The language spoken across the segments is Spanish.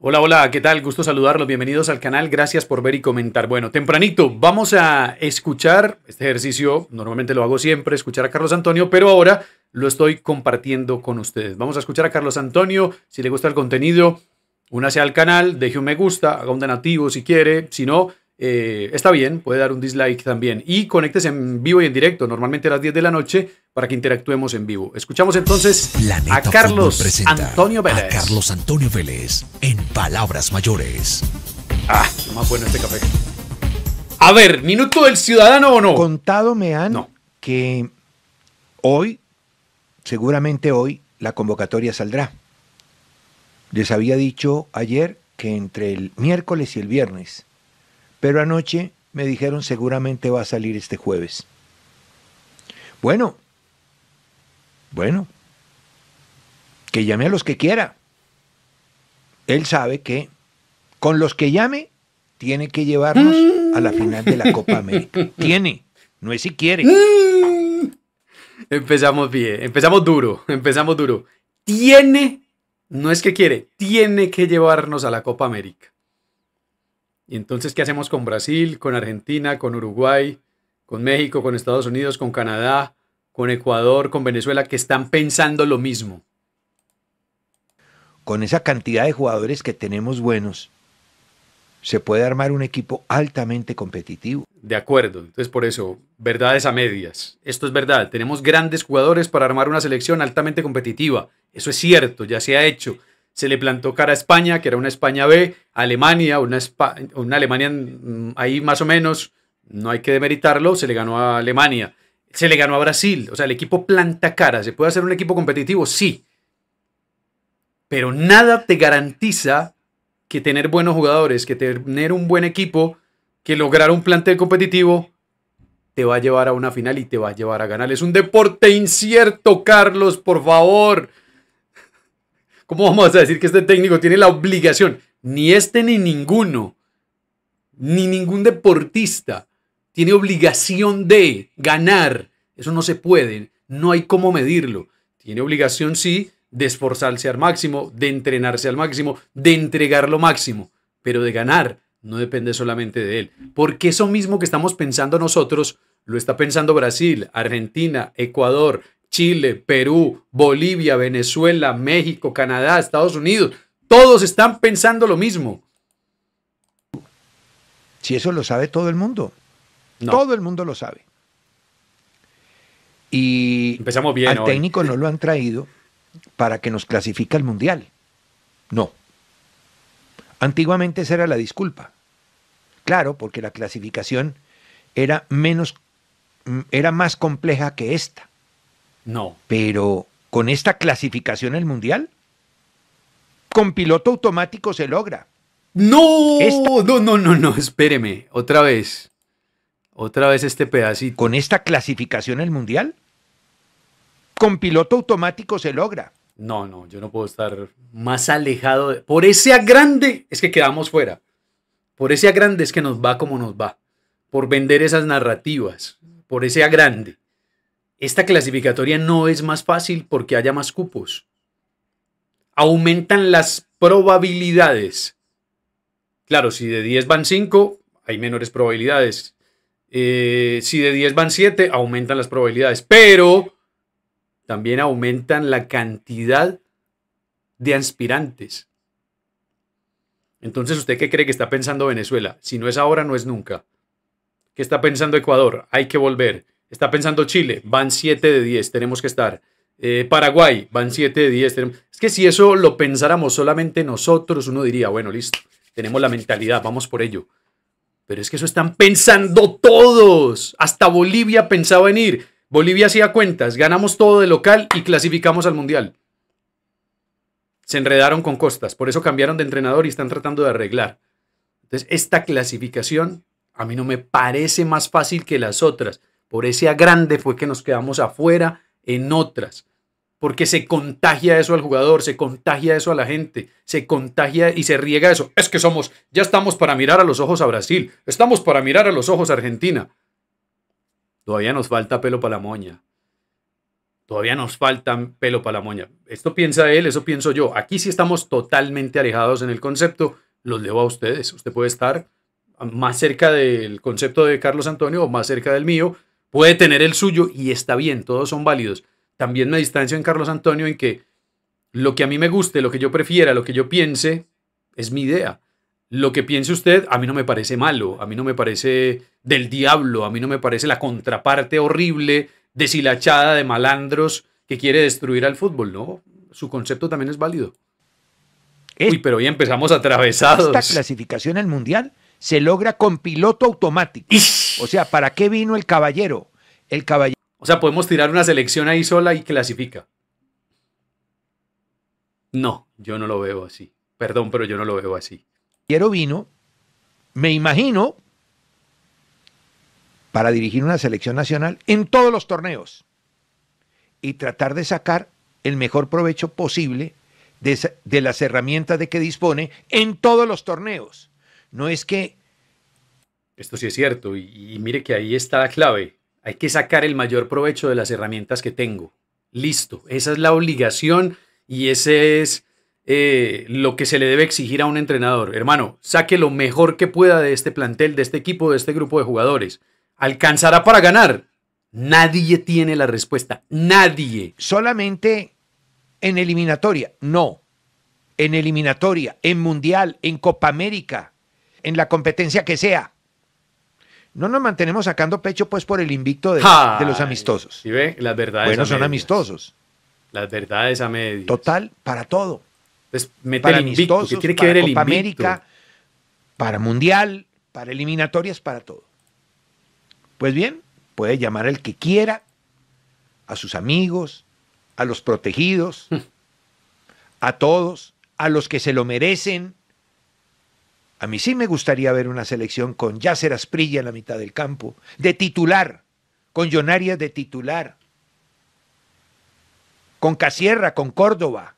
Hola, hola, ¿qué tal? Gusto saludarlos, bienvenidos al canal, gracias por ver y comentar. Bueno, tempranito, vamos a escuchar, este ejercicio normalmente lo hago siempre, escuchar a Carlos Antonio, pero ahora lo estoy compartiendo con ustedes. Vamos a escuchar a Carlos Antonio, si le gusta el contenido, únase al canal, deje un me gusta, haga un donativo si quiere, si no, eh, está bien, puede dar un dislike también. Y conéctese en vivo y en directo, normalmente a las 10 de la noche, para que interactuemos en vivo. Escuchamos entonces a Carlos Antonio Vélez. A Carlos Antonio Vélez en Palabras Mayores. Ah, más bueno este café. A ver, minuto del ciudadano o no. Contado me han que hoy, seguramente hoy, la convocatoria saldrá. Les había dicho ayer que entre el miércoles y el viernes pero anoche me dijeron seguramente va a salir este jueves. Bueno, bueno, que llame a los que quiera. Él sabe que con los que llame tiene que llevarnos a la final de la Copa América. Tiene, no es si quiere. Empezamos bien, empezamos duro, empezamos duro. Tiene, no es que quiere, tiene que llevarnos a la Copa América. Y entonces, ¿qué hacemos con Brasil, con Argentina, con Uruguay, con México, con Estados Unidos, con Canadá, con Ecuador, con Venezuela, que están pensando lo mismo? Con esa cantidad de jugadores que tenemos buenos, se puede armar un equipo altamente competitivo. De acuerdo, entonces por eso, verdades a medias. Esto es verdad, tenemos grandes jugadores para armar una selección altamente competitiva. Eso es cierto, ya se ha hecho se le plantó cara a España, que era una España B, Alemania, una, una Alemania mm, ahí más o menos, no hay que demeritarlo, se le ganó a Alemania, se le ganó a Brasil, o sea, el equipo planta cara, ¿se puede hacer un equipo competitivo? Sí, pero nada te garantiza que tener buenos jugadores, que tener un buen equipo, que lograr un plantel competitivo, te va a llevar a una final y te va a llevar a ganar. Es un deporte incierto, Carlos, por favor. ¿Cómo vamos a decir que este técnico tiene la obligación? Ni este ni ninguno, ni ningún deportista tiene obligación de ganar. Eso no se puede, no hay cómo medirlo. Tiene obligación, sí, de esforzarse al máximo, de entrenarse al máximo, de entregar lo máximo, pero de ganar no depende solamente de él. Porque eso mismo que estamos pensando nosotros, lo está pensando Brasil, Argentina, Ecuador, Chile, Perú, Bolivia, Venezuela, México, Canadá, Estados Unidos, todos están pensando lo mismo. Si eso lo sabe todo el mundo. Todo el mundo lo sabe. Y Empezamos bien al técnico no lo han traído para que nos clasifique al mundial. No. Antiguamente esa era la disculpa. Claro, porque la clasificación era menos mm, era más compleja que esta. No. Pero con esta clasificación el Mundial, con piloto automático se logra. No, no, no, no, no, espéreme, otra vez. Otra vez este pedacito. Con esta clasificación el Mundial, con piloto automático se logra. No, no, yo no puedo estar más alejado. De... Por ese a grande es que quedamos fuera. Por ese a grande es que nos va como nos va. Por vender esas narrativas. Por ese a grande. Esta clasificatoria no es más fácil porque haya más cupos. Aumentan las probabilidades. Claro, si de 10 van 5, hay menores probabilidades. Eh, si de 10 van 7, aumentan las probabilidades. Pero también aumentan la cantidad de aspirantes. Entonces, ¿usted qué cree que está pensando Venezuela? Si no es ahora, no es nunca. ¿Qué está pensando Ecuador? Hay que volver. Está pensando Chile, van 7 de 10, tenemos que estar. Eh, Paraguay, van 7 de 10. Es que si eso lo pensáramos solamente nosotros, uno diría, bueno, listo, tenemos la mentalidad, vamos por ello. Pero es que eso están pensando todos. Hasta Bolivia pensaba en ir. Bolivia hacía cuentas, ganamos todo de local y clasificamos al Mundial. Se enredaron con Costas, por eso cambiaron de entrenador y están tratando de arreglar. Entonces, esta clasificación a mí no me parece más fácil que las otras por ese grande fue que nos quedamos afuera en otras, porque se contagia eso al jugador, se contagia eso a la gente, se contagia y se riega eso. Es que somos, ya estamos para mirar a los ojos a Brasil, estamos para mirar a los ojos a Argentina. Todavía nos falta pelo para la moña. Todavía nos falta pelo para la moña. Esto piensa él, eso pienso yo. Aquí sí estamos totalmente alejados en el concepto. Los leo a ustedes. Usted puede estar más cerca del concepto de Carlos Antonio o más cerca del mío, puede tener el suyo y está bien, todos son válidos. También me distancio en Carlos Antonio en que lo que a mí me guste, lo que yo prefiera, lo que yo piense, es mi idea. Lo que piense usted a mí no me parece malo, a mí no me parece del diablo, a mí no me parece la contraparte horrible, deshilachada de malandros que quiere destruir al fútbol, ¿no? Su concepto también es válido. Uy, pero hoy empezamos atravesados. Esta clasificación al Mundial se logra con piloto automático. O sea, ¿para qué vino el caballero? El caballero. O sea, podemos tirar una selección ahí sola y clasifica. No, yo no lo veo así. Perdón, pero yo no lo veo así. Caballero vino, me imagino, para dirigir una selección nacional en todos los torneos y tratar de sacar el mejor provecho posible de las herramientas de que dispone en todos los torneos no es que... Esto sí es cierto y, mire que ahí está la clave. Hay que sacar el mayor provecho de las herramientas que tengo. Listo, esa es la obligación y ese es... Eh, lo que se le debe exigir a un entrenador. Hermano, saque lo mejor que pueda de este plantel, de este equipo, de este grupo de jugadores. ¿Alcanzará para ganar? Nadie tiene la respuesta. Nadie. Solamente en eliminatoria. No. En eliminatoria, en mundial, en Copa América en la competencia que sea. No nos mantenemos sacando pecho pues por el invicto de, los amistosos. ¿Y ve? Las verdades bueno, son amistosos. Las verdades a medio. Total, para todo. Es pues, para amistosos, para Copa América, para Mundial, para eliminatorias, para todo. Pues bien, puede llamar al que quiera, a sus amigos, a los protegidos, a todos, a los que se lo merecen, a mí sí me gustaría ver una selección con Yasser Asprilla en la mitad del campo, de titular, con Jonarias de titular, con Casierra, con Córdoba,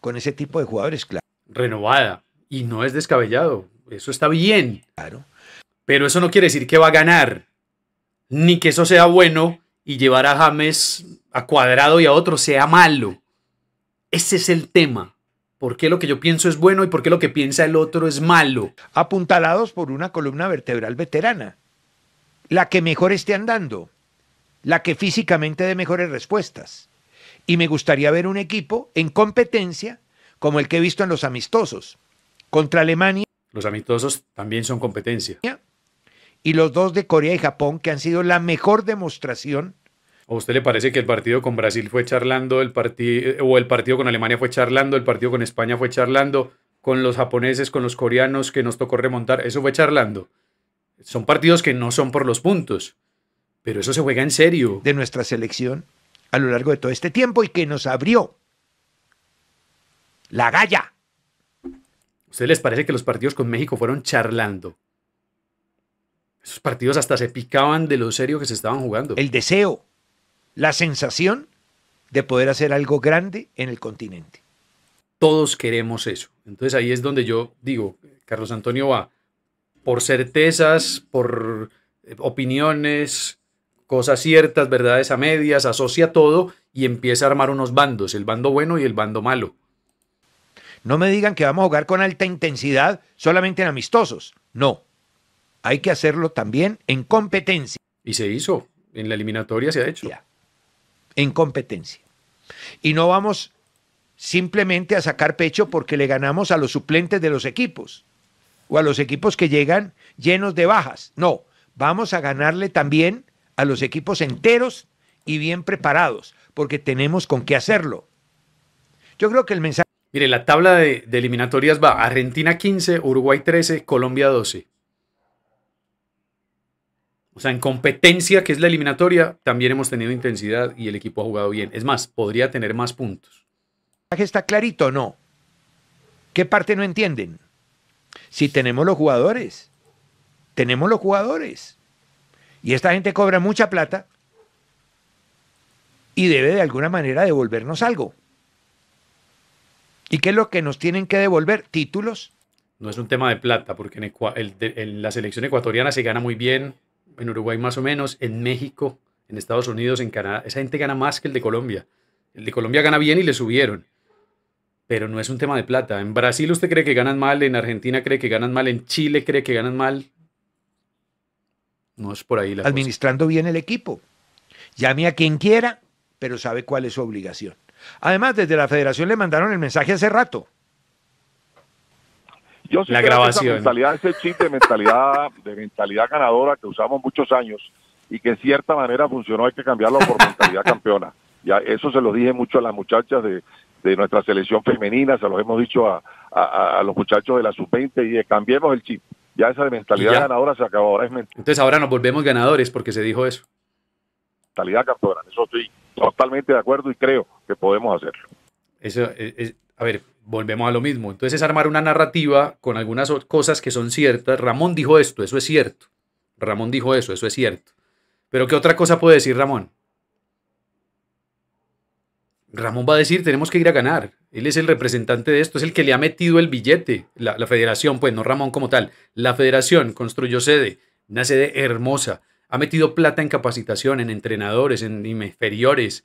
con ese tipo de jugadores, claro. Renovada. Y no es descabellado. Eso está bien. Claro. Pero eso no quiere decir que va a ganar, ni que eso sea bueno y llevar a James a cuadrado y a otro sea malo. Ese es el tema. ¿Por qué lo que yo pienso es bueno y por qué lo que piensa el otro es malo? Apuntalados por una columna vertebral veterana, la que mejor esté andando, la que físicamente dé mejores respuestas. Y me gustaría ver un equipo en competencia como el que he visto en los amistosos contra Alemania. Los amistosos también son competencia. Y los dos de Corea y Japón, que han sido la mejor demostración ¿O a usted le parece que el partido con Brasil fue charlando, el eh, o el partido con Alemania fue charlando, el partido con España fue charlando, con los japoneses, con los coreanos que nos tocó remontar, eso fue charlando? Son partidos que no son por los puntos, pero eso se juega en serio. De nuestra selección a lo largo de todo este tiempo y que nos abrió la galla. usted les parece que los partidos con México fueron charlando? Esos partidos hasta se picaban de lo serio que se estaban jugando. El deseo, la sensación de poder hacer algo grande en el continente. Todos queremos eso. Entonces ahí es donde yo digo, Carlos Antonio va por certezas, por eh, opiniones, cosas ciertas, verdades a medias, asocia todo y empieza a armar unos bandos, el bando bueno y el bando malo. No me digan que vamos a jugar con alta intensidad solamente en amistosos. No. Hay que hacerlo también en competencia. Y se hizo. En la eliminatoria se ha hecho en competencia. Y no vamos simplemente a sacar pecho porque le ganamos a los suplentes de los equipos o a los equipos que llegan llenos de bajas. No, vamos a ganarle también a los equipos enteros y bien preparados porque tenemos con qué hacerlo. Yo creo que el mensaje... Mire, la tabla de, eliminatorias va Argentina 15, Uruguay 13, Colombia 12. O sea, en competencia, que es la eliminatoria, también hemos tenido intensidad y el equipo ha jugado bien. Es más, podría tener más puntos. ¿Está clarito o no? ¿Qué parte no entienden? Si tenemos los jugadores, tenemos los jugadores. Y esta gente cobra mucha plata y debe de alguna manera devolvernos algo. ¿Y qué es lo que nos tienen que devolver? Títulos. No es un tema de plata, porque en la selección ecuatoriana se gana muy bien, en Uruguay más o menos, en México, en Estados Unidos, en Canadá. Esa gente gana más que el de Colombia. El de Colombia gana bien y le subieron. Pero no es un tema de plata. En Brasil usted cree que ganan mal, en Argentina cree que ganan mal, en Chile cree que ganan mal. No es por ahí la Administrando bien el equipo. Llame a quien quiera, pero sabe cuál es su obligación. Además, desde la federación le mandaron el mensaje hace rato. Yo la grabación. Esa mentalidad, ese chip de mentalidad, de mentalidad ganadora que usamos muchos años y que en cierta manera funcionó, hay que cambiarlo por mentalidad campeona. Ya eso se lo dije mucho a las muchachas de, nuestra selección femenina, se lo hemos dicho a, los muchachos de la sub-20 y de, cambiemos el chip. Ya esa de mentalidad ganadora se acabó, ahora Entonces ahora nos volvemos ganadores porque se dijo eso. Mentalidad campeona, eso estoy totalmente de acuerdo y creo que podemos hacerlo. Eso eh, es, a ver, volvemos a lo mismo. Entonces es armar una narrativa con algunas cosas que son ciertas. Ramón dijo esto, eso es cierto. Ramón dijo eso, eso es cierto. Pero ¿qué otra cosa puede decir Ramón? Ramón va a decir, tenemos que ir a ganar. Él es el representante de esto, es el que le ha metido el billete. La, federación, pues no Ramón como tal. La federación construyó sede, una sede hermosa. Ha metido plata en capacitación, en entrenadores, en inferiores.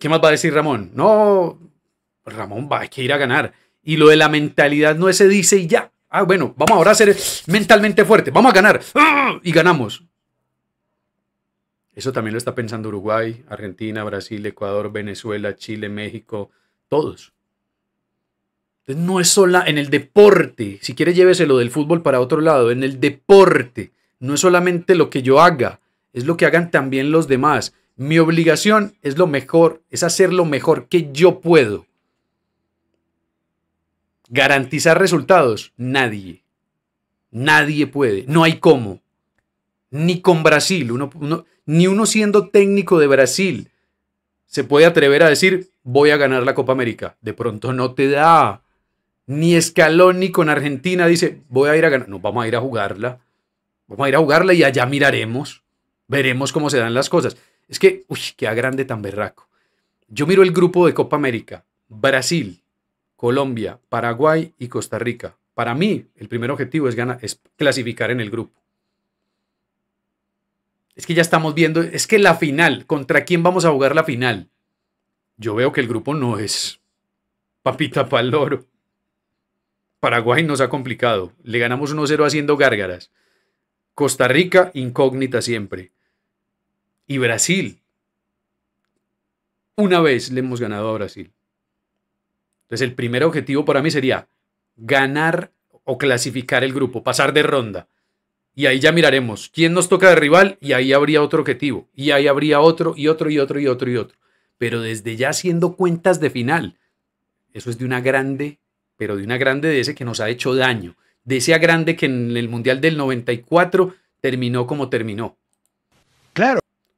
¿Qué más va a decir Ramón? No, pues Ramón, va, hay que ir a ganar. Y lo de la mentalidad no se dice y ya. Ah, bueno, vamos ahora a ser mentalmente fuerte, vamos a ganar. ¡Ah! Y ganamos. Eso también lo está pensando Uruguay, Argentina, Brasil, Ecuador, Venezuela, Chile, México, todos. Entonces no es sola en el deporte, si quiere lléveselo del fútbol para otro lado, en el deporte no es solamente lo que yo haga, es lo que hagan también los demás. Mi obligación es lo mejor, es hacer lo mejor que yo puedo. Garantizar resultados, nadie. Nadie puede. No hay cómo. Ni con Brasil, ni uno siendo técnico de Brasil se puede atrever a decir, voy a ganar la Copa América. De pronto no te da. Ni Escalón ni con Argentina dice, voy a ir a ganar. No, vamos a ir a jugarla. Vamos a ir a jugarla y allá miraremos. Veremos cómo se dan las cosas. Es que, uy, qué grande tan berraco. Yo miro el grupo de Copa América. Brasil, Colombia, Paraguay y Costa Rica. Para mí, el primer objetivo es, clasificar en el grupo. Es que ya estamos viendo, es que la final, ¿contra quién vamos a jugar la final? Yo veo que el grupo no es papita pa'l loro. Paraguay nos ha complicado. Le ganamos 1-0 haciendo gárgaras. Costa Rica, incógnita siempre. Y Brasil. Una vez le hemos ganado a Brasil. Entonces el primer objetivo para mí sería ganar o clasificar el grupo, pasar de ronda. Y ahí ya miraremos quién nos toca de rival y ahí habría otro objetivo. Y ahí habría otro y otro y otro y otro y otro. Pero desde ya haciendo cuentas de final. Eso es de una grande, pero de una grande de ese que nos ha hecho daño. De ese grande que en el Mundial del 94 terminó como terminó.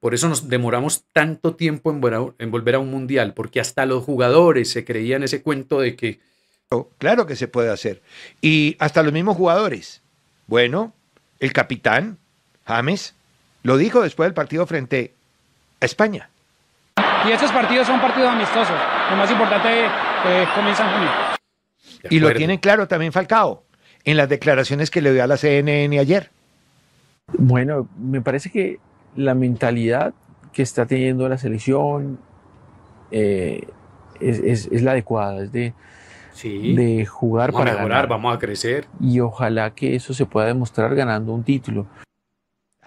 Por eso nos demoramos tanto tiempo en, volver a un mundial, porque hasta los jugadores se creían ese cuento de que... Oh, claro que se puede hacer. Y hasta los mismos jugadores. Bueno, el capitán, James, lo dijo después del partido frente a España. Y estos partidos son partidos amistosos. Lo más importante es eh, comienza comienzan Y lo tienen claro también Falcao en las declaraciones que le dio a la CNN ayer. Bueno, me parece que la mentalidad que está teniendo la selección eh, es, la adecuada, es de, de jugar para mejorar, ganar. vamos a crecer. Y ojalá que eso se pueda demostrar ganando un título.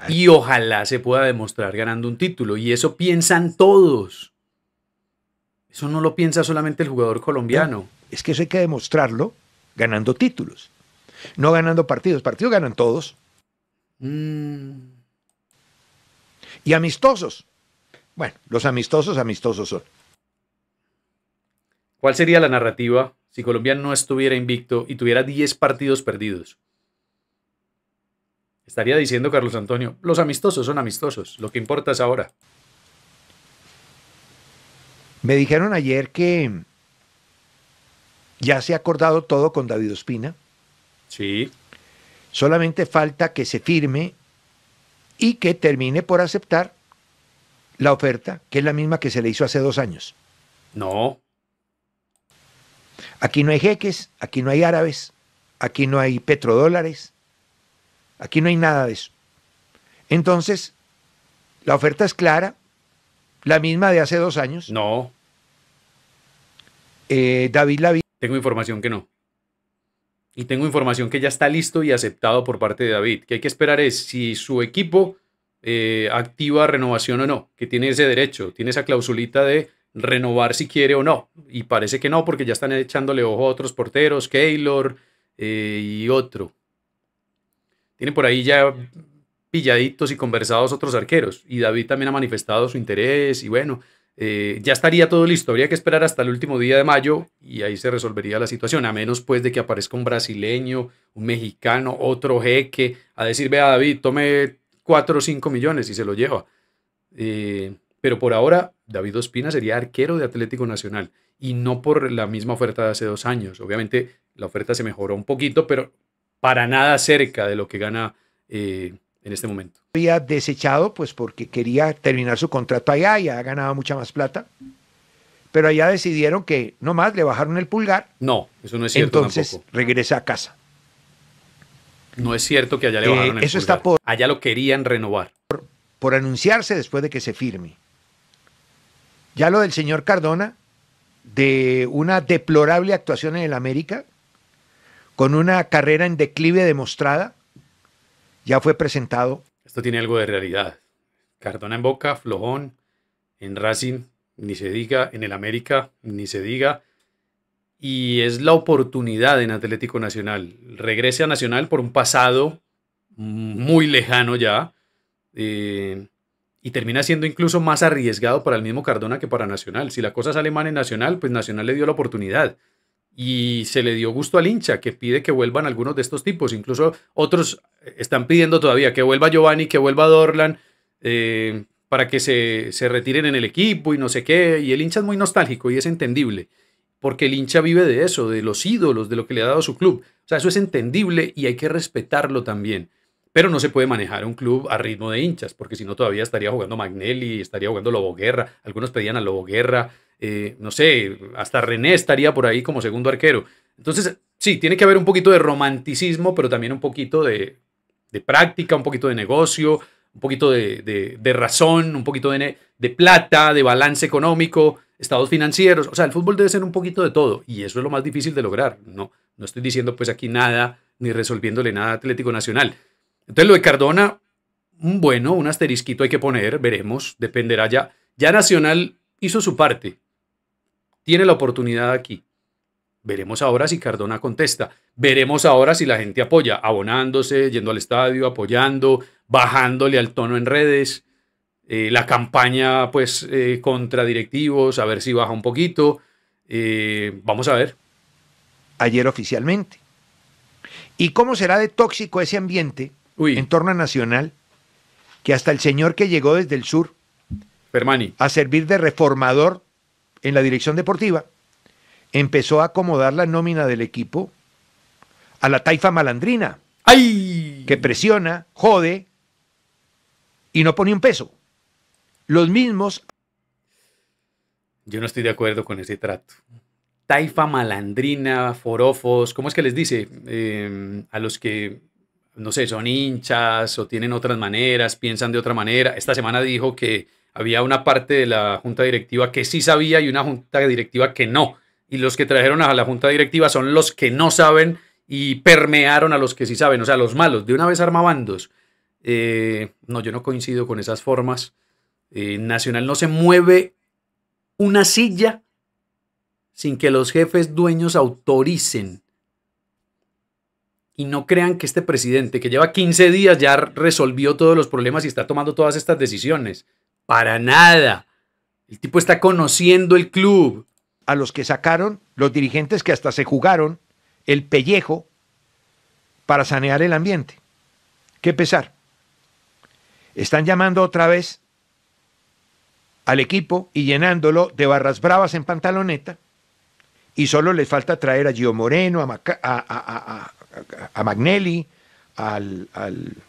Y ojalá se pueda demostrar ganando un título. Y eso piensan todos. Eso no lo piensa solamente el jugador colombiano. Es que eso hay que demostrarlo ganando títulos, no ganando partidos. Partidos ganan todos. Mm y amistosos. Bueno, los amistosos, amistosos son. ¿Cuál sería la narrativa si Colombia no estuviera invicto y tuviera 10 partidos perdidos? Estaría diciendo Carlos Antonio, los amistosos son amistosos, lo que importa es ahora. Me dijeron ayer que ya se ha acordado todo con David Ospina. Sí. Solamente falta que se firme y que termine por aceptar la oferta, que es la misma que se le hizo hace dos años. No. Aquí no hay jeques, aquí no hay árabes, aquí no hay petrodólares, aquí no hay nada de eso. Entonces, la oferta es clara, la misma de hace dos años. No. Eh, David la Tengo información que no y tengo información que ya está listo y aceptado por parte de David. Que hay que esperar es si su equipo eh, activa renovación o no, que tiene ese derecho, tiene esa clausulita de renovar si quiere o no. Y parece que no, porque ya están echándole ojo a otros porteros, Keylor eh, y otro. Tienen por ahí ya pilladitos y conversados otros arqueros. Y David también ha manifestado su interés y bueno, eh, ya estaría todo listo. Habría que esperar hasta el último día de mayo y ahí se resolvería la situación, a menos pues de que aparezca un brasileño, un mexicano, otro jeque, a decir, vea David, tome 4 o 5 millones y se lo lleva. Eh, pero por ahora, David Ospina sería arquero de Atlético Nacional y no por la misma oferta de hace dos años. Obviamente la oferta se mejoró un poquito, pero para nada cerca de lo que gana eh, en este momento. Había desechado, pues porque quería terminar su contrato allá, ya ganado mucha más plata. Pero allá decidieron que no más le bajaron el pulgar. No, eso no es cierto. Entonces regresa a casa. No es cierto que allá le eh, bajaron el eso Está por, allá lo querían renovar. por anunciarse después de que se firme. Ya lo del señor Cardona, de una deplorable actuación en el América, con una carrera en declive demostrada, ya fue presentado. Esto tiene algo de realidad. Cardona en Boca, Flojón, en Racing, ni se diga, en el América, ni se diga. Y es la oportunidad en Atlético Nacional. Regrese a Nacional por un pasado muy lejano ya. Eh, y termina siendo incluso más arriesgado para el mismo Cardona que para Nacional. Si la cosa sale mal en Nacional, pues Nacional le dio la oportunidad y se le dio gusto al hincha que pide que vuelvan algunos de estos tipos. Incluso otros eh, están pidiendo todavía que vuelva Giovanni, que vuelva Dorlan, eh, para que se, se, retiren en el equipo y no sé qué. Y el hincha es muy nostálgico y es entendible, porque el hincha vive de eso, de los ídolos, de lo que le ha dado su club. O sea, eso es entendible y hay que respetarlo también pero no se puede manejar un club a ritmo de hinchas, porque si no todavía estaría jugando Magnelli, estaría jugando Lobo Guerra, algunos pedían a Lobo Guerra, eh, no sé, hasta René estaría por ahí como segundo arquero. Entonces, sí, tiene que haber un poquito de romanticismo, pero también un poquito de, práctica, un poquito de negocio, un poquito de, razón, un poquito de, plata, de balance económico, estados financieros. O sea, el fútbol debe ser un poquito de todo y eso es lo más difícil de lograr. No, no estoy diciendo pues aquí nada ni resolviéndole nada a Atlético Nacional, entonces lo de Cardona, bueno, un asterisquito hay que poner, veremos, dependerá ya. Ya Nacional hizo su parte, tiene la oportunidad aquí. Veremos ahora si Cardona contesta. Veremos ahora si la gente apoya, abonándose, yendo al estadio, apoyando, bajándole al tono en redes. Eh, la campaña, pues, eh, contra directivos, a ver si baja un poquito. Eh, vamos a ver. Ayer oficialmente. ¿Y cómo será de tóxico ese ambiente en torno a Nacional, que hasta el señor que llegó desde el sur a servir de reformador en la dirección deportiva, empezó a acomodar la nómina del equipo a la taifa malandrina. ¡Ay! Que presiona, jode y no pone un peso. Los mismos. Yo no estoy de acuerdo con ese trato. Taifa malandrina, forofos, ¿cómo es que les dice? Eh, a los que no sé, son hinchas o tienen otras maneras, piensan de otra manera. Esta semana dijo que había una parte de la junta directiva que sí sabía y una junta directiva que no. Y los que trajeron a la junta directiva son los que no saben y permearon a los que sí saben, o sea, los malos. De una vez armabandos. Eh, no, yo no coincido con esas formas. Eh, Nacional no se mueve una silla sin que los jefes dueños autoricen y no crean que este presidente que lleva 15 días ya resolvió todos los problemas y está tomando todas estas decisiones. Para nada. El tipo está conociendo el club. A los que sacaron, los dirigentes que hasta se jugaron el pellejo para sanear el ambiente. Qué pesar. Están llamando otra vez al equipo y llenándolo de barras bravas en pantaloneta y solo les falta traer a Gio Moreno, a, Maca a, a Magnelli, al,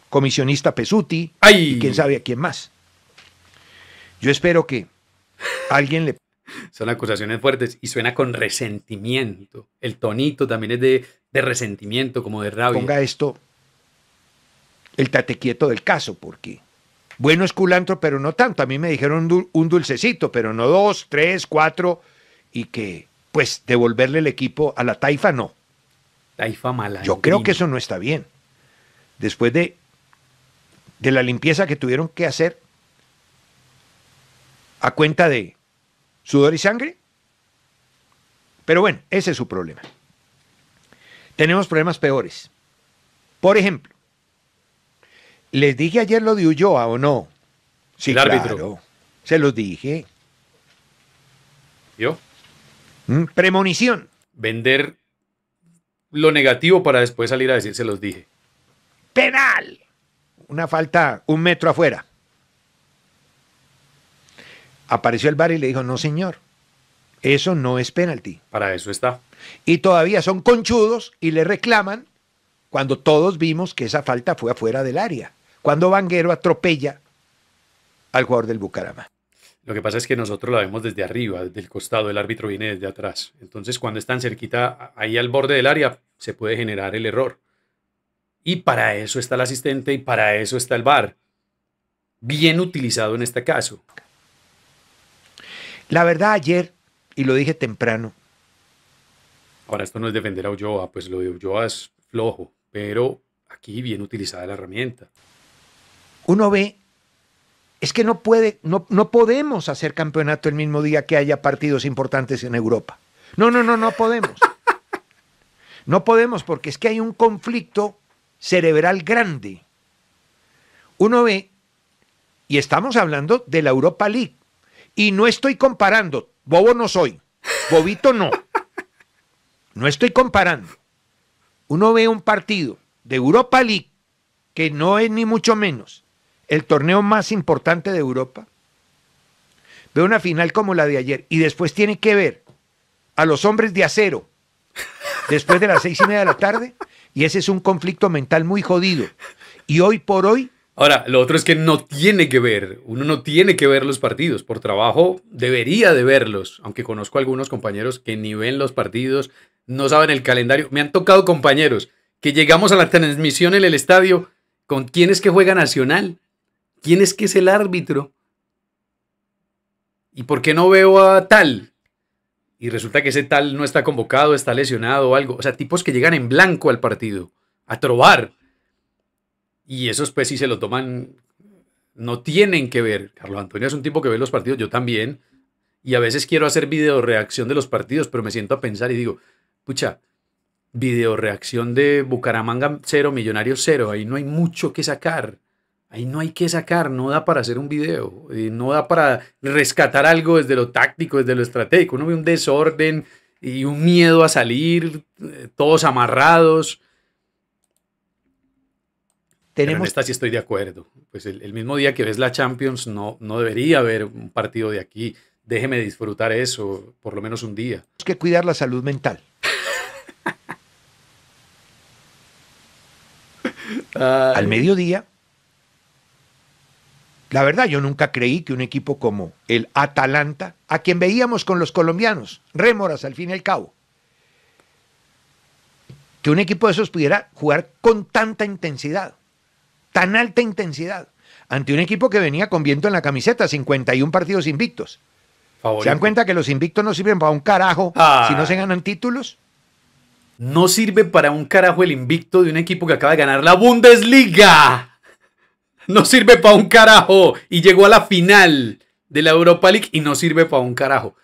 comisionista Pesuti y quién sabe a quién más. Yo espero que alguien le... Son acusaciones fuertes y suena con resentimiento. El tonito también es de, resentimiento, como de rabia. Ponga esto el tatequieto del caso, porque bueno es culantro, pero no tanto. A mí me dijeron un dulcecito, pero no dos, tres, cuatro, y que pues devolverle el equipo a la taifa no. Yo creo que eso no está bien. Después de, de la limpieza que tuvieron que hacer a cuenta de sudor y sangre. Pero bueno, ese es su problema. Tenemos problemas peores. Por ejemplo, les dije ayer lo de Ulloa o no. Sí, Claro, se los dije. ¿Yo? Mm, premonición. Vender lo negativo para después salir a decir, se los dije. Penal. Una falta un metro afuera. Apareció el bar y le dijo, no señor, eso no es penalti. Para eso está. Y todavía son conchudos y le reclaman cuando todos vimos que esa falta fue afuera del área. Cuando Vanguero atropella al jugador del Bucaramanga. Lo que pasa es que nosotros la vemos desde arriba, desde el costado, del árbitro viene desde atrás. Entonces, cuando están cerquita, ahí al borde del área, se puede generar el error. Y para eso está el asistente y para eso está el bar, Bien utilizado en este caso. La verdad, ayer, y lo dije temprano. Ahora, esto no es defender a Ulloa, pues lo de Ulloa es flojo, pero aquí bien utilizada la herramienta. Uno ve es que no, puede, no, podemos hacer campeonato el mismo día que haya partidos importantes en Europa. No, no, no, no podemos. No podemos porque es que hay un conflicto cerebral grande. Uno ve, y estamos hablando de la Europa League, y no estoy comparando, bobo no soy, bobito no, no estoy comparando. Uno ve un partido de Europa League, que no es ni mucho menos, el torneo más importante de Europa, ve una final como la de ayer y después tiene que ver a los hombres de acero después de las seis y media de la tarde y ese es un conflicto mental muy jodido. Y hoy por hoy... Ahora, lo otro es que no tiene que ver, uno no tiene que ver los partidos, por trabajo debería de verlos, aunque conozco a algunos compañeros que ni ven los partidos, no saben el calendario, me han tocado compañeros que llegamos a la transmisión en el estadio con quienes que juega Nacional ¿Quién es que es el árbitro? ¿Y por qué no veo a tal? Y resulta que ese tal no está convocado, está lesionado o algo. O sea, tipos que llegan en blanco al partido, a trobar. Y esos pues si se lo toman, no tienen que ver. Carlos Antonio es un tipo que ve los partidos, yo también. Y a veces quiero hacer video reacción de los partidos, pero me siento a pensar y digo, pucha, video reacción de Bucaramanga cero. Millonarios cero. ahí no hay mucho que sacar. Ahí no hay que sacar, no da para hacer un video, eh, no da para rescatar algo desde lo táctico, desde lo estratégico. Uno ve un desorden y un miedo a salir, eh, todos amarrados. Tenemos... Pero en esta sí estoy de acuerdo. Pues el, mismo día que ves la Champions, no, no debería haber un partido de aquí. Déjeme disfrutar eso, por lo menos un día. Es que cuidar la salud mental. Al mediodía la verdad, yo nunca creí que un equipo como el Atalanta, a quien veíamos con los colombianos, rémoras al fin y al cabo, que un equipo de esos pudiera jugar con tanta intensidad, tan alta intensidad, ante un equipo que venía con viento en la camiseta, 51 partidos invictos. ¿Se dan cuenta que los invictos no sirven para un carajo si no se ah. ganan títulos? No sirve para un carajo el invicto de un equipo que acaba de ganar la Bundesliga no sirve para un carajo. Y llegó a la final de la Europa League y no sirve para un carajo.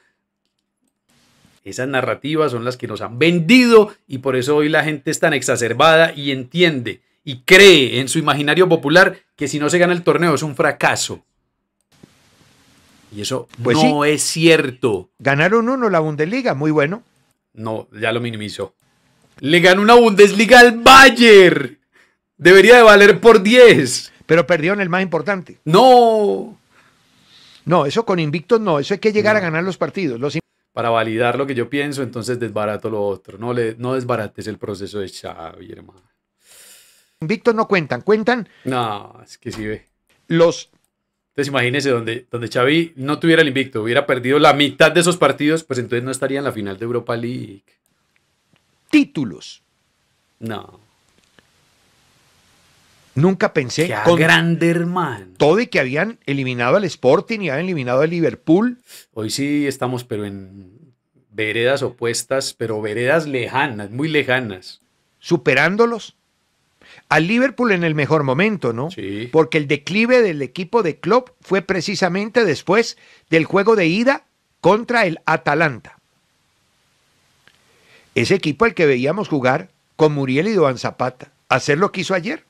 Esas narrativas son las que nos han vendido y por eso hoy la gente es tan exacerbada y entiende y cree en su imaginario popular que si no se gana el torneo es un fracaso. Y eso pues no es cierto. Ganaron uno la Bundesliga, muy bueno. No, ya lo minimizó. Le ganó una Bundesliga al Bayern. Debería de valer por 10 pero perdió en el más importante. No. No, eso con invictos no, eso hay que llegar a ganar los partidos. Para validar lo que yo pienso, entonces desbarato lo otro. No, le, no desbarates el proceso de Xavi, hermano. Invictos no cuentan, cuentan. No, es que sí ve. Los. Entonces imagínese donde, donde Xavi no tuviera el invicto, hubiera perdido la mitad de esos partidos, pues entonces no estaría en la final de Europa League. Títulos. No. Nunca pensé. grande Todo y que habían eliminado al Sporting y habían eliminado al Liverpool. Hoy sí estamos, pero en veredas opuestas, pero veredas lejanas, muy lejanas. Superándolos. Al Liverpool en el mejor momento, ¿no? Sí. Porque el declive del equipo de Klopp fue precisamente después del juego de ida contra el Atalanta. Ese equipo al que veíamos jugar con Muriel y Doan Zapata, hacer lo que hizo ayer.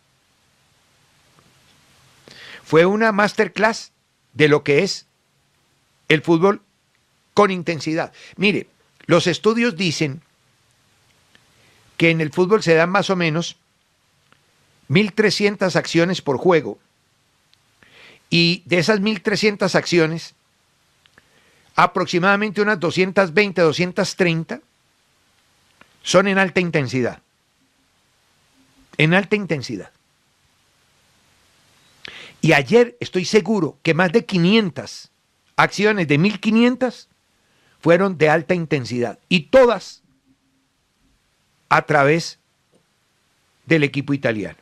Fue una masterclass de lo que es el fútbol con intensidad. Mire, los estudios dicen que en el fútbol se dan más o menos 1.300 acciones por juego y de esas 1.300 acciones, aproximadamente unas 220, 230 son en alta intensidad. En alta intensidad. Y ayer estoy seguro que más de 500 acciones de 1.500 fueron de alta intensidad y todas a través del equipo italiano.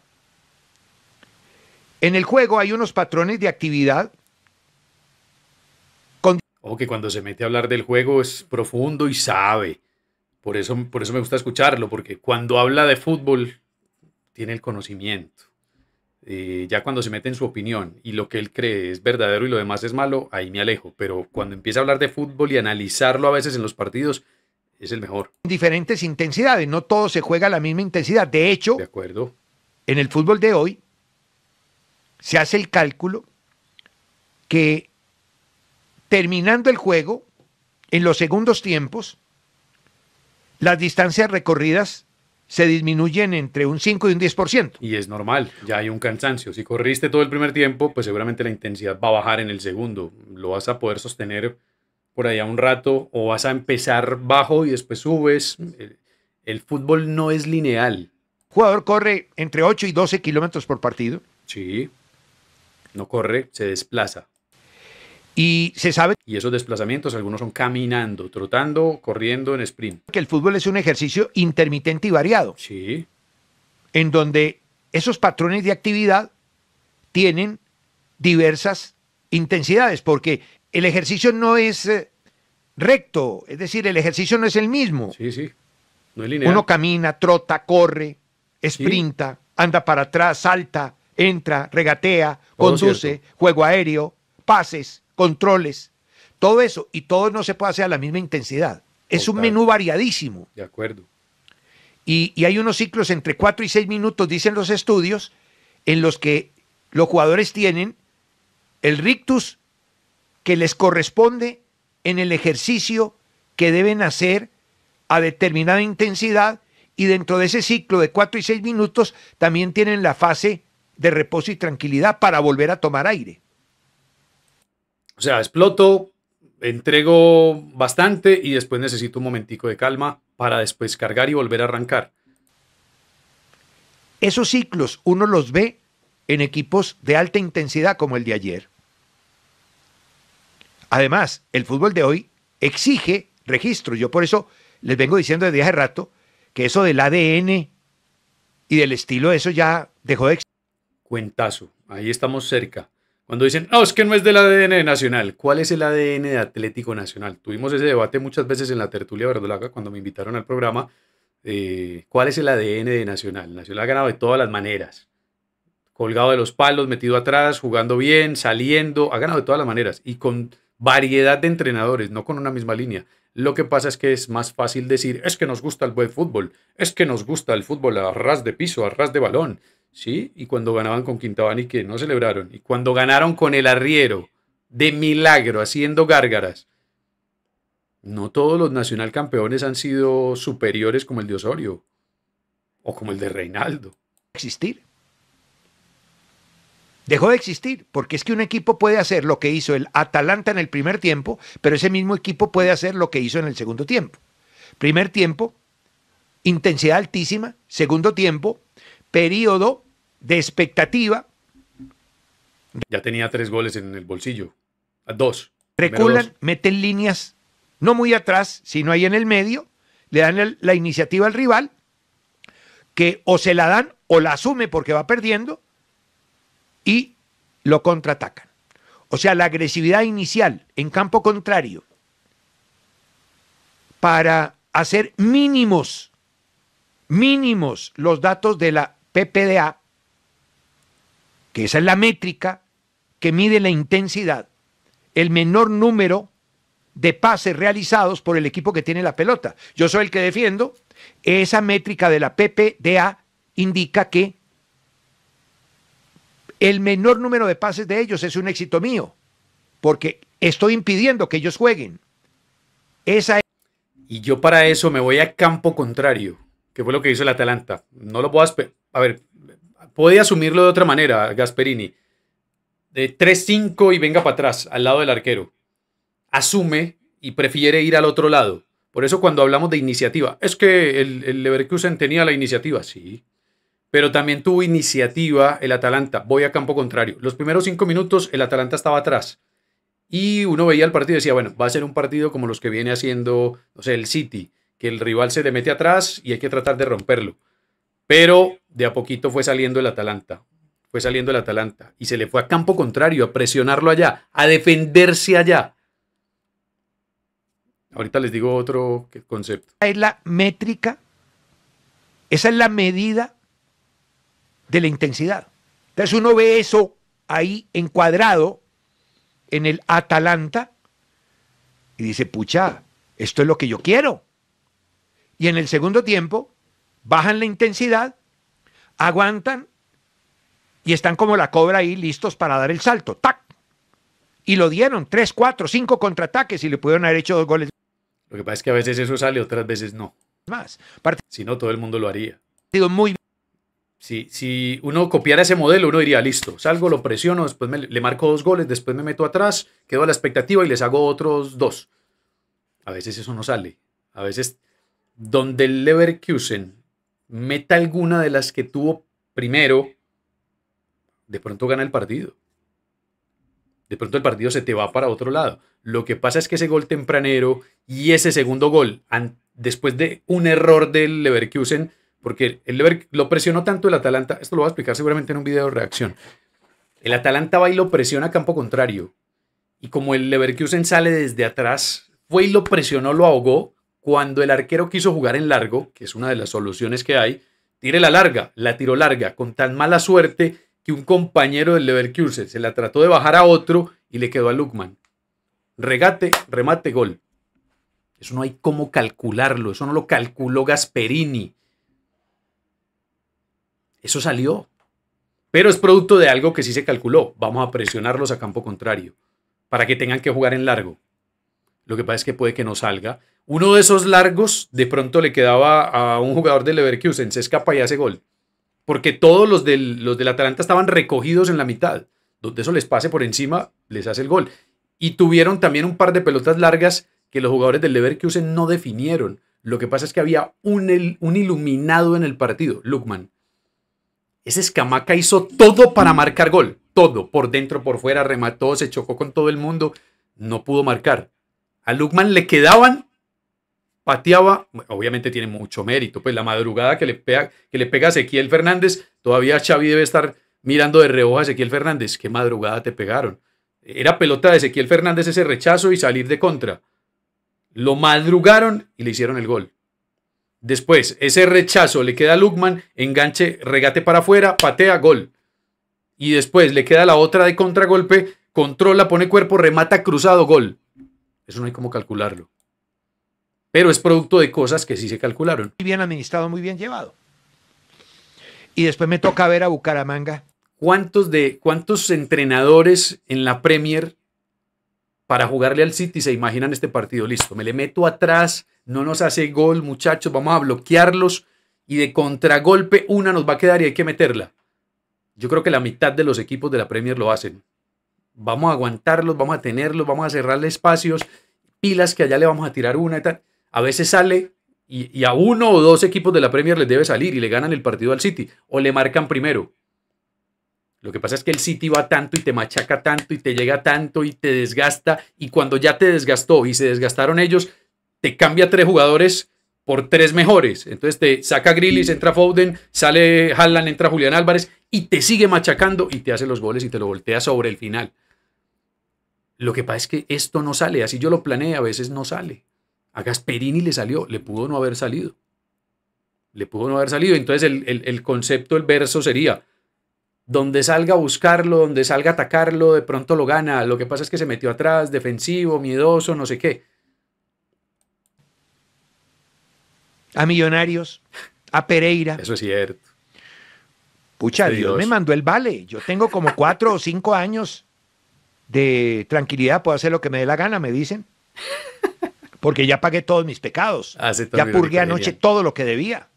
En el juego hay unos patrones de actividad. O que cuando se mete a hablar del juego es profundo y sabe. Por eso, por eso me gusta escucharlo, porque cuando habla de fútbol tiene el conocimiento. Eh, ya cuando se mete en su opinión y lo que él cree es verdadero y lo demás es malo, ahí me alejo. Pero cuando empieza a hablar de fútbol y analizarlo a veces en los partidos, es el mejor. Diferentes intensidades, no todo se juega a la misma intensidad. De hecho, en el fútbol de hoy se hace el cálculo que terminando el juego, en los segundos tiempos, las distancias recorridas se disminuyen entre un 5 y un 10%. Y es normal, ya hay un cansancio. Si corriste todo el primer tiempo, pues seguramente la intensidad va a bajar en el segundo. Lo vas a poder sostener por allá un rato o vas a empezar bajo y después subes. El, fútbol no es lineal. El jugador corre entre 8 y 12 kilómetros por partido. Sí, no corre, se desplaza. Y se sabe. Y esos desplazamientos, algunos son caminando, trotando, corriendo en sprint. Que el fútbol es un ejercicio intermitente y variado. Sí. En donde esos patrones de actividad tienen diversas intensidades, porque el ejercicio no es eh, recto, es decir, el ejercicio no es el mismo. Sí, sí. Uno camina, trota, corre, sprinta, anda para atrás, salta, entra, regatea, conduce, juego aéreo, pases controles, todo eso, y todo no se puede hacer a la misma intensidad. Es un menú variadísimo. De acuerdo. Y, y, hay unos ciclos entre 4 y 6 minutos, dicen los estudios, en los que los jugadores tienen el rictus que les corresponde en el ejercicio que deben hacer a determinada intensidad y dentro de ese ciclo de 4 y 6 minutos también tienen la fase de reposo y tranquilidad para volver a tomar aire. O sea, exploto, entrego bastante y después necesito un momentico de calma para después cargar y volver a arrancar. Esos ciclos uno los ve en equipos de alta intensidad como el de ayer. Además, el fútbol de hoy exige registro. Yo por eso les vengo diciendo desde hace rato que eso del ADN y del estilo, eso ya dejó de existir. Cuentazo, ahí estamos cerca. Cuando dicen, no, es que no es del ADN nacional. ¿Cuál es el ADN de Atlético Nacional? Tuvimos ese debate muchas veces en la tertulia verdolaga cuando me invitaron al programa. Eh, ¿Cuál es el ADN de Nacional? Nacional ha ganado de todas las maneras. Colgado de los palos, metido atrás, jugando bien, saliendo. Ha ganado de todas las maneras y con variedad de entrenadores, no con una misma línea. Lo que pasa es que es más fácil decir, es que nos gusta el buen fútbol, es que nos gusta el fútbol a ras de piso, a ras de balón. ¿sí? Y cuando ganaban con y que no celebraron. Y cuando ganaron con el arriero, de milagro, haciendo gárgaras. No todos los nacional campeones han sido superiores como el de Osorio o como el de Reinaldo. Existir. Dejó de existir, porque es que un equipo puede hacer lo que hizo el Atalanta en el primer tiempo, pero ese mismo equipo puede hacer lo que hizo en el segundo tiempo. Primer tiempo, intensidad altísima, segundo tiempo, periodo de expectativa. Ya tenía tres goles en el bolsillo. Dos. Reculan, meten líneas, no muy atrás, sino ahí en el medio, le dan la iniciativa al rival, que o se la dan o la asume porque va perdiendo, y lo contraatacan. O sea, la agresividad inicial en campo contrario para hacer mínimos, mínimos los datos de la PPDA, que esa es la métrica que mide la intensidad, el menor número de pases realizados por el equipo que tiene la pelota. Yo soy el que defiendo. Esa métrica de la PPDA indica que el menor número de pases de ellos es un éxito mío, porque estoy impidiendo que ellos jueguen. Esa Y yo para eso me voy a campo contrario que fue lo que hizo el Atalanta. No lo puedo... A ver, puede asumirlo de otra manera, Gasperini. De 3-5 y venga para atrás, al lado del arquero. Asume y prefiere ir al otro lado. Por eso cuando hablamos de iniciativa, es que el, el Leverkusen tenía la iniciativa, sí. Pero también tuvo iniciativa el Atalanta. Voy a campo contrario. Los primeros cinco minutos el Atalanta estaba atrás. Y uno veía el partido y decía, bueno, va a ser un partido como los que viene haciendo, no el City que el rival se le mete atrás y hay que tratar de romperlo. Pero de a poquito fue saliendo el Atalanta, fue saliendo el Atalanta y se le fue a campo contrario, a presionarlo allá, a defenderse allá. Ahorita les digo otro concepto. Es la métrica, esa es la medida de la intensidad. Entonces uno ve eso ahí encuadrado en el Atalanta y dice, pucha, esto es lo que yo quiero. Y en el segundo tiempo bajan la intensidad, aguantan y están como la cobra ahí listos para dar el salto. ¡Tac! Y lo dieron, tres, cuatro, cinco contraataques y le pudieron haber hecho dos goles. Lo que pasa es que a veces eso sale, otras veces no. Más. si no, todo el mundo lo haría. muy si, si uno copiara ese modelo, uno diría, listo, salgo, lo presiono, después le marco dos goles, después me meto atrás, quedo a la expectativa y les hago otros dos. A veces eso no sale. A veces donde el Leverkusen meta alguna de las que tuvo primero, de pronto gana el partido. De pronto el partido se te va para otro lado. Lo que pasa es que ese gol tempranero y ese segundo gol, después de un error del Leverkusen, porque el Leverkusen lo presionó tanto el Atalanta, esto lo voy a explicar seguramente en un video de reacción. El Atalanta va y lo presiona a campo contrario. Y como el Leverkusen sale desde atrás, fue y lo presionó, lo ahogó, cuando el arquero quiso jugar en largo, que es una de las soluciones que hay, tire la larga, la tiró larga, con tan mala suerte que un compañero del Leverkusen se la trató de bajar a otro y le quedó a Lukman. Regate, remate, gol. Eso no hay cómo calcularlo, eso no lo calculó Gasperini. Eso salió. Pero es producto de algo que sí se calculó. Vamos a presionarlos a campo contrario para que tengan que jugar en largo. Lo que pasa es que puede que no salga. Uno de esos largos de pronto le quedaba a un jugador del Leverkusen, se escapa y hace gol. Porque todos los del, los del Atalanta estaban recogidos en la mitad. Donde eso les pase por encima, les hace el gol. Y tuvieron también un par de pelotas largas que los jugadores del Leverkusen no definieron. Lo que pasa es que había un, un iluminado en el partido, Lukman. Ese escamaca hizo todo para marcar gol. Todo, por dentro, por fuera, remató, se chocó con todo el mundo. No pudo marcar. A Lukman le quedaban, pateaba, obviamente tiene mucho mérito, pues la madrugada que le pega, que le pega a Ezequiel Fernández, todavía Xavi debe estar mirando de reojo a Ezequiel Fernández, qué madrugada te pegaron. Era pelota de Ezequiel Fernández ese rechazo y salir de contra. Lo madrugaron y le hicieron el gol. Después, ese rechazo le queda a Lukman, enganche, regate para afuera, patea, gol. Y después le queda la otra de contragolpe, controla, pone cuerpo, remata cruzado, gol. Eso no hay cómo calcularlo. Pero es producto de cosas que sí se calcularon. Muy bien administrado, muy bien llevado. Y después me toca ver a Bucaramanga. ¿Cuántos, de, ¿Cuántos entrenadores en la Premier para jugarle al City se imaginan este partido? Listo, me le meto atrás, no nos hace gol, muchachos, vamos a bloquearlos y de contragolpe una nos va a quedar y hay que meterla. Yo creo que la mitad de los equipos de la Premier lo hacen vamos a aguantarlos, vamos a tenerlos, vamos a cerrarle espacios, pilas que allá le vamos a tirar una y tal. A veces sale y, a uno o dos equipos de la Premier les debe salir y le ganan el partido al City o le marcan primero. Lo que pasa es que el City va tanto y te machaca tanto y te llega tanto y te desgasta y cuando ya te desgastó y se desgastaron ellos, te cambia tres jugadores por tres mejores. Entonces te saca Grillis, entra Foden, sale Haaland, entra Julián Álvarez y te sigue machacando y te hace los goles y te lo voltea sobre el final. Lo que pasa es que esto no sale, así yo lo planeé, a veces no sale. A Gasperini le salió, le pudo no haber salido. Le pudo no haber salido. Entonces el, concepto, el verso sería, donde salga a buscarlo, donde salga a atacarlo, de pronto lo gana. Lo que pasa es que se metió atrás, defensivo, miedoso, no sé qué. A Millonarios, a Pereira. Eso es cierto. Pucha, Dios me mandó el vale. Yo tengo como cuatro o cinco años de tranquilidad, puedo hacer lo que me dé la gana, me dicen. Porque ya pagué todos mis pecados. Ah, ya purgué anoche todo lo que debía.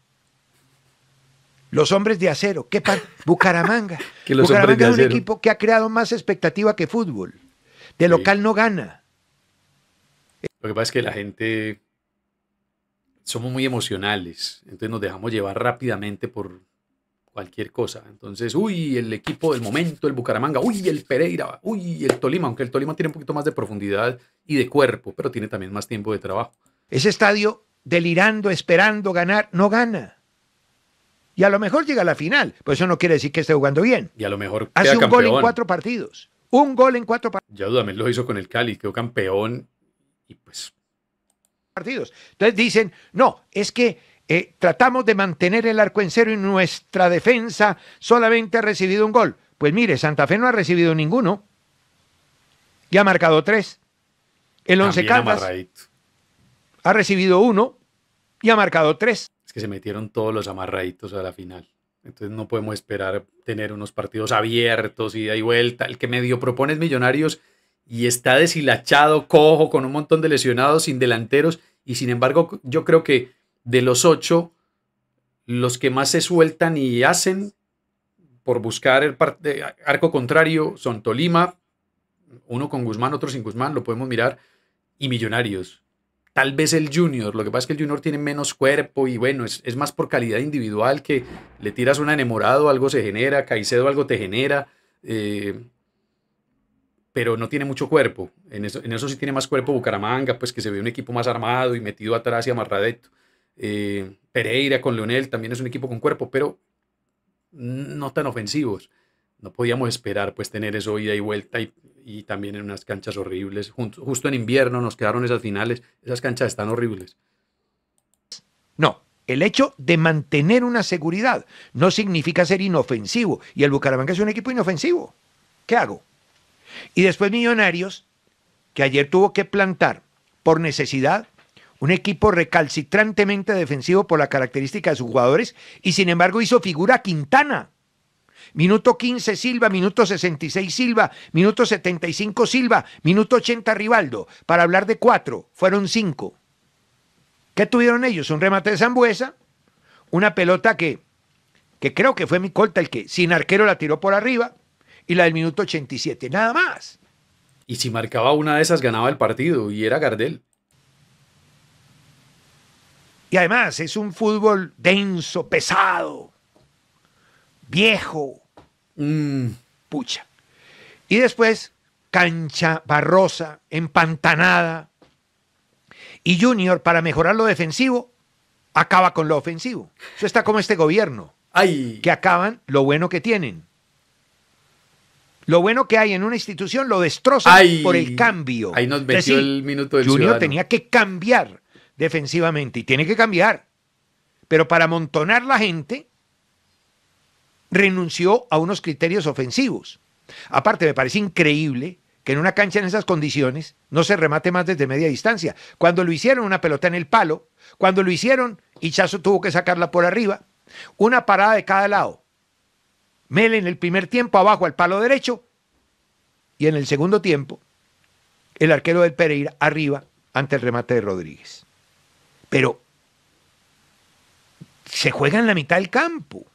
Los hombres de acero, ¿qué pan? Bucaramanga. que los Bucaramanga es un equipo que ha creado más expectativa que fútbol. De local no gana. Lo que pasa es que la gente somos muy emocionales, entonces nos dejamos llevar rápidamente por, cualquier cosa. Entonces, uy, el equipo del momento, el Bucaramanga, uy, el Pereira, uy, el Tolima, aunque el Tolima tiene un poquito más de profundidad y de cuerpo, pero tiene también más tiempo de trabajo. Ese estadio delirando, esperando ganar, no gana. Y a lo mejor llega a la final, pero eso no quiere decir que esté jugando bien. Y a lo mejor hace un gol en cuatro partidos. Un gol en cuatro partidos. Ya me lo hizo con el Cali, quedó campeón y pues partidos. Entonces dicen, no, es que eh, tratamos de mantener el arco en cero y nuestra defensa solamente ha recibido un gol. Pues mire, Santa Fe no ha recibido ninguno. Y ha marcado tres. El Once Caldas ha recibido uno y ha marcado tres. Es que se metieron todos los amarraditos a la final. Entonces no podemos esperar tener unos partidos abiertos, y de ahí vuelta. El que medio propone Millonarios y está deshilachado, cojo, con un montón de lesionados, sin delanteros. Y sin embargo, yo creo que de los ocho, los que más se sueltan y hacen por buscar el arco contrario son Tolima, uno con Guzmán, otro sin Guzmán, lo podemos mirar, y Millonarios. Tal vez el Junior, lo que pasa es que el Junior tiene menos cuerpo y bueno, es, más por calidad individual que le tiras un enamorado, algo se genera, Caicedo algo te genera, eh, pero no tiene mucho cuerpo. En eso, sí tiene más cuerpo Bucaramanga, pues que se ve un equipo más armado y metido atrás y amarradito. Eh, Pereira con Leonel también es un equipo con cuerpo, pero no tan ofensivos. No podíamos esperar pues tener eso ida y vuelta y, también en unas canchas horribles. justo en invierno nos quedaron esas finales, esas canchas están horribles. No, el hecho de mantener una seguridad no significa ser inofensivo. Y el Bucaramanga es un equipo inofensivo. ¿Qué hago? Y después Millonarios, que ayer tuvo que plantar por necesidad un equipo recalcitrantemente defensivo por la característica de sus jugadores y sin embargo hizo figura Quintana. Minuto 15 Silva, minuto 66 Silva, minuto 75 Silva, minuto 80 Rivaldo. Para hablar de cuatro, fueron cinco. ¿Qué tuvieron ellos? Un remate de Zambuesa, una pelota que, que creo que fue mi el que sin arquero la tiró por arriba y la del minuto 87, nada más. Y si marcaba una de esas ganaba el partido y era Gardel. Y además es un fútbol denso, pesado, viejo. Mm. Pucha. Y después, cancha barrosa, empantanada. Y Junior, para mejorar lo defensivo, acaba con lo ofensivo. Eso está como este gobierno. Que acaban lo bueno que tienen. Lo bueno que hay en una institución lo destrozan por el cambio. Ahí nos metió el minuto del Junior tenía que cambiar defensivamente y tiene que cambiar. Pero para amontonar la gente, renunció a unos criterios ofensivos. Aparte, me parece increíble que en una cancha en esas condiciones no se remate más desde media distancia. Cuando lo hicieron, una pelota en el palo. Cuando lo hicieron, Hichazo tuvo que sacarla por arriba. Una parada de cada lado. Mele en el primer tiempo abajo al palo derecho. Y en el segundo tiempo, el arquero del Pereira arriba ante el remate de Rodríguez. Pero se juega en la mitad del campo,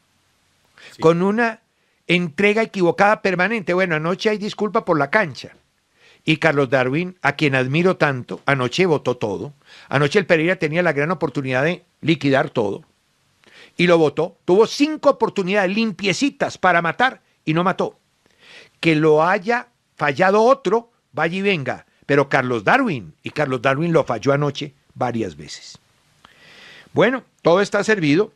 con una entrega equivocada permanente. Bueno, anoche hay disculpa por la cancha. Y Carlos Darwin, a quien admiro tanto, anoche votó todo. Anoche el Pereira tenía la gran oportunidad de liquidar todo. Y lo votó. Tuvo cinco oportunidades limpiecitas para matar y no mató. Que lo haya fallado otro, vaya y venga. Pero Carlos Darwin, y Carlos Darwin lo falló anoche, varias veces. Bueno, todo está servido.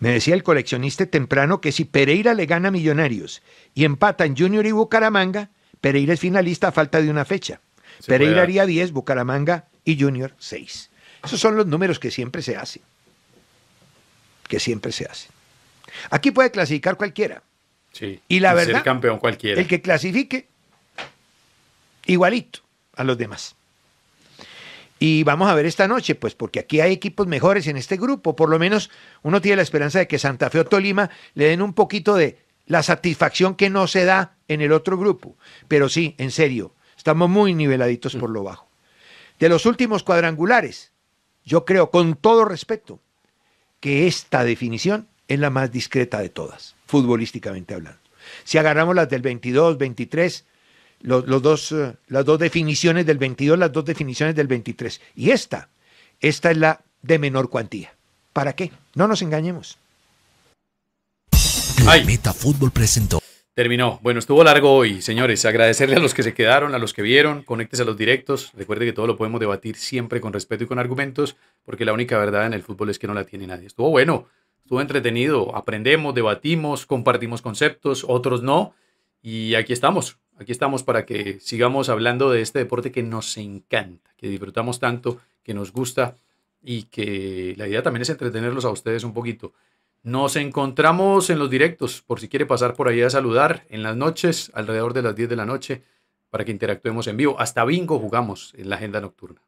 Me decía el coleccionista temprano que si Pereira le gana Millonarios y empatan Junior y Bucaramanga, Pereira es finalista a falta de una fecha. Pereira haría 10, Bucaramanga y Junior 6. Esos son los números que siempre se hacen. Que siempre se hacen. Aquí puede clasificar cualquiera. Sí. Y la verdad, ser campeón cualquiera. El que clasifique, igualito a los demás. Y vamos a ver esta noche, pues porque aquí hay equipos mejores en este grupo. Por lo menos uno tiene la esperanza de que Santa Fe o Tolima le den un poquito de la satisfacción que no se da en el otro grupo. Pero sí, en serio, estamos muy niveladitos por lo bajo. De los últimos cuadrangulares, yo creo con todo respeto que esta definición es la más discreta de todas, futbolísticamente hablando. Si agarramos las del 22, 23, los, dos, eh, las dos definiciones del 22, las dos definiciones del 23. Y esta, esta es la de menor cuantía. ¿Para qué? No nos engañemos. meta Fútbol presentó. Terminó. Bueno, estuvo largo hoy, señores. Agradecerle a los que se quedaron, a los que vieron. Conéctese a los directos. Recuerde que todo lo podemos debatir siempre con respeto y con argumentos, porque la única verdad en el fútbol es que no la tiene nadie. Estuvo bueno, estuvo entretenido. Aprendemos, debatimos, compartimos conceptos, otros no. Y aquí estamos, Aquí estamos para que sigamos hablando de este deporte que nos encanta, que disfrutamos tanto, que nos gusta y que la idea también es entretenerlos a ustedes un poquito. Nos encontramos en los directos, por si quiere pasar por ahí a saludar, en las noches, alrededor de las 10 de la noche, para que interactuemos en vivo. Hasta bingo jugamos en la agenda nocturna.